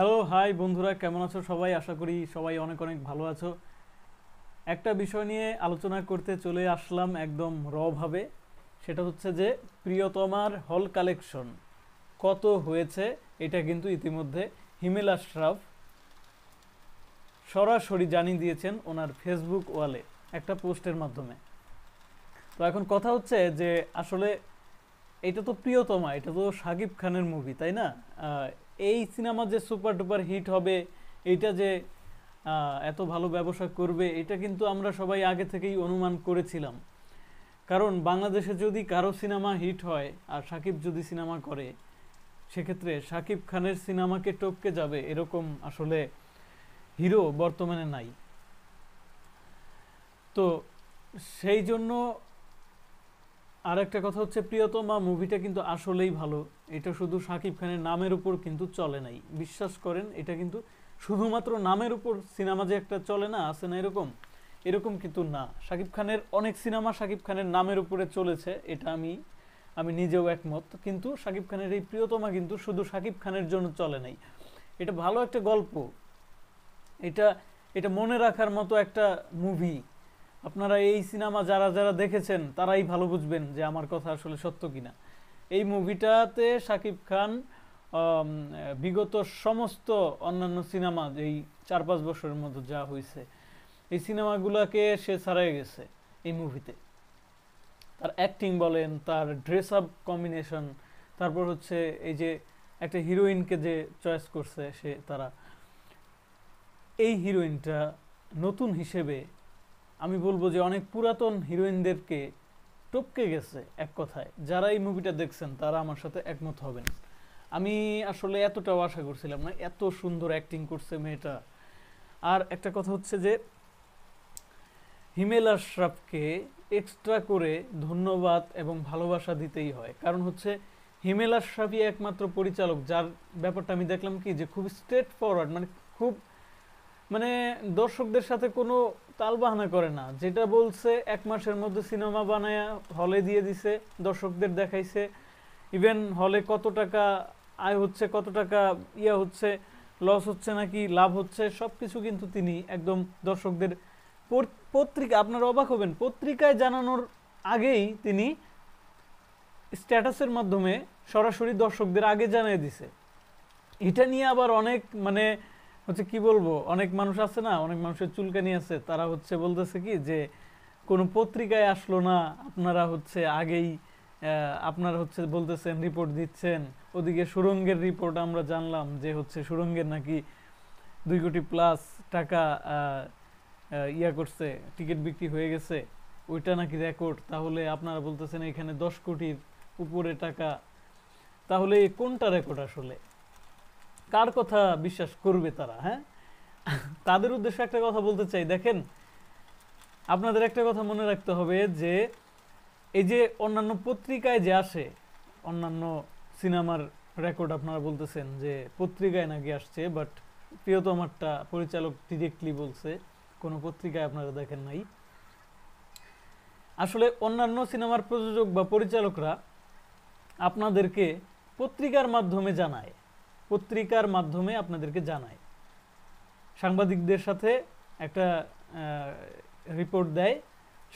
hello hi বন্ধুরা কেমন আছো সবাই আশা করি সবাই অনেক অনেক ভালো আছো একটা বিষয় নিয়ে আলোচনা করতে চলে আসলাম একদম রভাবে সেটা হচ্ছে যে প্রিয়তমার হল কালেকশন কত হয়েছে এটা কিন্তু ইতিমধ্যে হিমেল আশরাফ সরাসরি জানিয়ে দিয়েছেন ওনার ফেসবুক ওয়ালে একটা পোস্টের মাধ্যমে তো এখন কথা হচ্ছে যে আসলে এটা তো প্রিয়তমা এটা তো সাকিব খানের মুভি তাই না এই সিনেমা যে সুপার টুপার হিট হবে এটা যে এত ভালো ব্যবসা করবে এটা কিন্তু আমরা সবাই আগে থেকেই অনুমান করেছিলাম কারণ বাংলাদেশে যদি কারো সিনেমা হিট হয় আর সাকিব যদি সিনেমা করে সেক্ষেত্রে সাকিব খানের সিনেমাকে টপকে যাবে এরকম আসলে হিরো বর্তমানে নাই তো সেই জন্য আর একটা কথা হচ্ছে প্রিয়তমা মুভিটা কিন্তু আসলেই ভালো এটা শুধু শাকিব খানের নামের উপর কিন্তু চলে নাই বিশ্বাস করেন এটা কিন্তু শুধুমাত্র নামের উপর সিনেমা যে একটা চলে না আছে না এরকম এরকম কিন্তু না শাকিব খানের অনেক সিনেমা শাকিব খানের নামের উপরে চলেছে এটা আমি আমি নিজেও একমত কিন্তু শাকিব খানের এই প্রিয়তমা কিন্তু শুধু শাকিব খানের জন্য চলে নাই এটা ভালো একটা গল্প এটা এটা মনে রাখার মতো একটা মুভি আপনারা এই সিনেমা যারা যারা দেখেছেন তারাই ভালো বুঝবেন যে আমার কথা আসলে সত্য কিনা এই মুভিটাতে শাকিব খান বিগত সমস্ত অন্যান্য সিনেমা এই চার পাঁচ বছরের মতো যা হয়েছে এই সিনেমাগুলোকে সে ছাড়াই গেছে এই মুভিতে তার অ্যাক্টিং বলেন তার ড্রেস আপ কম্বিনেশন তারপর হচ্ছে এই যে একটা হিরোইনকে যে চয়েস করছে সে তারা এই হিরোইনটা নতুন হিসেবে আমি বলবো যে অনেক পুরাতন হিরোইনদেরকে টপকে গেছে এক কথায় যারা এই মুভিটা দেখছেন তারা আমার সাথে একমত হবেন আমি আসলে এতটাও আশা করছিলাম না এত সুন্দর অ্যাক্টিং করছে মেয়েটা আর একটা কথা হচ্ছে যে হিমেল আশরাফকে এক্সট্রা করে ধন্যবাদ এবং ভালোবাসা দিতেই হয় কারণ হচ্ছে হিমেল আশরাফই একমাত্র পরিচালক যার ব্যাপারটা আমি দেখলাম কি যে খুব স্ট্রেট ফরওয়ার্ড মানে খুব মানে দর্শকদের সাথে কোনো তালবাহানা করে না যেটা বলছে এক মাসের মধ্যে সিনেমা বানায় হলে দিয়ে দিছে দর্শকদের দেখাইছে ইভেন হলে কত টাকা আয় হচ্ছে কত টাকা ইয়া হচ্ছে লস হচ্ছে নাকি লাভ হচ্ছে সব কিছু কিন্তু তিনি একদম দর্শকদের পত্রিকা আপনারা অবাক হবেন পত্রিকায় জানানোর আগেই তিনি স্ট্যাটাসের মাধ্যমে সরাসরি দর্শকদের আগে জানিয়ে দিছে এটা নিয়ে আবার অনেক মানে হচ্ছে কি বলবো অনেক মানুষ আছে না অনেক মানুষের চুলকানি আছে তারা হচ্ছে বলতেছে কি যে কোনো পত্রিকায় আসলো না আপনারা হচ্ছে আগেই আপনারা হচ্ছে বলতেছেন রিপোর্ট দিচ্ছেন ওদিকে সুরঙ্গের রিপোর্ট আমরা জানলাম যে হচ্ছে সুরঙ্গের নাকি দুই কোটি প্লাস টাকা ইয়া করছে টিকিট বিক্রি হয়ে গেছে ওইটা নাকি রেকর্ড তাহলে আপনারা বলতেছেন এখানে দশ কোটির উপরে টাকা তাহলে কোনটা রেকর্ড আসলে কার কথা বিশ্বাস করবে তারা হ্যাঁ তাদের উদ্দেশ্যে একটা কথা বলতে চাই দেখেন আপনাদের একটা কথা মনে রাখতে হবে যে এই যে অন্যান্য পত্রিকায় যে আসে অন্যান্য সিনেমার রেকর্ড আপনারা বলতেছেন যে পত্রিকায় নাকি আসছে বাট প্রিয়তমারটা পরিচালক ডিরেক্টলি বলছে কোনো পত্রিকায় আপনারা দেখেন নাই আসলে অন্যান্য সিনেমার প্রযোজক বা পরিচালকরা আপনাদেরকে পত্রিকার মাধ্যমে জানায় পত্রিকার মাধ্যমে আপনাদেরকে জানায় সাংবাদিকদের সাথে একটা রিপোর্ট দেয়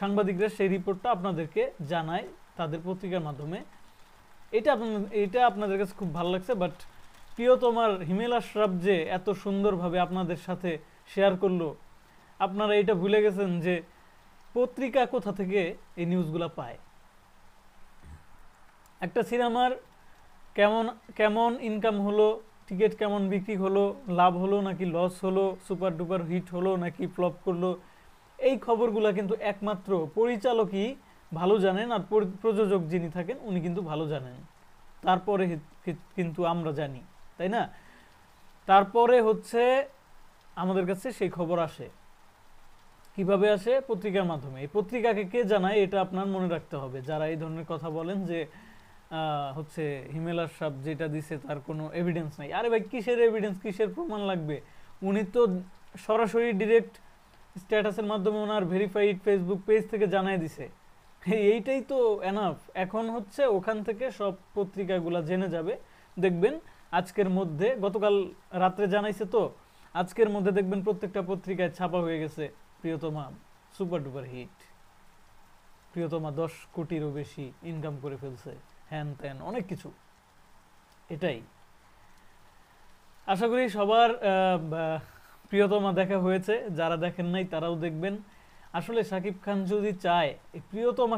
সাংবাদিকরা সেই রিপোর্টটা আপনাদেরকে জানায় তাদের পত্রিকার মাধ্যমে এটা এটা আপনাদের কাছে খুব ভালো লাগছে বাট প্রিয় তোমার হিমেল আশরাফ যে এত সুন্দরভাবে আপনাদের সাথে শেয়ার করলো আপনারা এটা ভুলে গেছেন যে পত্রিকা কোথা থেকে এই নিউজগুলো পায় একটা সিনেমার কেমন কেমন ইনকাম হলো টিকিট কেমন বিক্রি হলো লাভ হলো নাকি লস হলো সুপার ডুপার হিট হলো নাকি ফ্লপ করলো এই খবরগুলো কিন্তু একমাত্র পরিচালকই ভালো জানেন আর প্রযোজক যিনি থাকেন উনি কিন্তু ভালো জানেন তারপরে কিন্তু আমরা জানি তাই না তারপরে হচ্ছে আমাদের কাছে সেই খবর আসে কিভাবে আসে পত্রিকার মাধ্যমে এই পত্রিকাকে কে জানায় এটা আপনার মনে রাখতে হবে যারা এই ধরনের কথা বলেন যে হচ্ছে হিমেলার সাপ যেটা দিছে তার কোনো এভিডেন্স নাই আরে ভাই কিসের এভিডেন্স কিসের প্রমাণ লাগবে উনি তো সরাসরি ডিরেক্ট স্ট্যাটাসের মাধ্যমে ওনার ভেরিফাইড ফেসবুক পেজ থেকে জানাই দিছে এইটাই তো এনাফ এখন হচ্ছে ওখান থেকে সব পত্রিকাগুলো জেনে যাবে দেখবেন আজকের মধ্যে গতকাল রাত্রে জানাইছে তো আজকের মধ্যে দেখবেন প্রত্যেকটা পত্রিকায় ছাপা হয়ে গেছে প্রিয়তমা সুপার ডুপার হিট প্রিয়তমা দশ কোটিরও বেশি ইনকাম করে ফেলছে হ্যান ত্যান অনেক কিছু এটাই আশা করি সবার প্রিয়তমা দেখা হয়েছে যারা দেখেন নাই তারাও দেখবেন আসলে শাকিব খান যদি চায়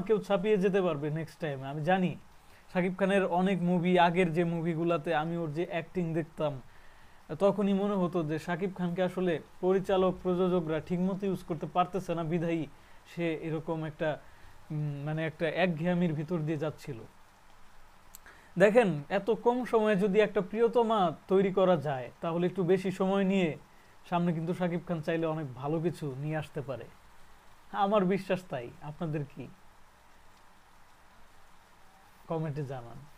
কেউ ছাপিয়ে যেতে পারবে নেক্সট টাইমে আমি জানি শাকিব খানের অনেক মুভি আগের যে মুভিগুলাতে আমি ওর যে অ্যাক্টিং দেখতাম তখনই মনে হতো যে শাকিব খানকে আসলে পরিচালক প্রযোজকরা ঠিকমতো ইউজ করতে পারতেছে না বিধায়ী সে এরকম একটা মানে একটা একঘেয়ামির ভিতর দিয়ে যাচ্ছিল দেখেন এত কম সময়ে যদি একটা প্রিয়তমা তৈরি করা যায় তাহলে একটু বেশি সময় নিয়ে সামনে কিন্তু শাকিব খান চাইলে অনেক ভালো কিছু নিয়ে আসতে পারে আমার বিশ্বাস তাই আপনাদের কি কমেন্টে জানান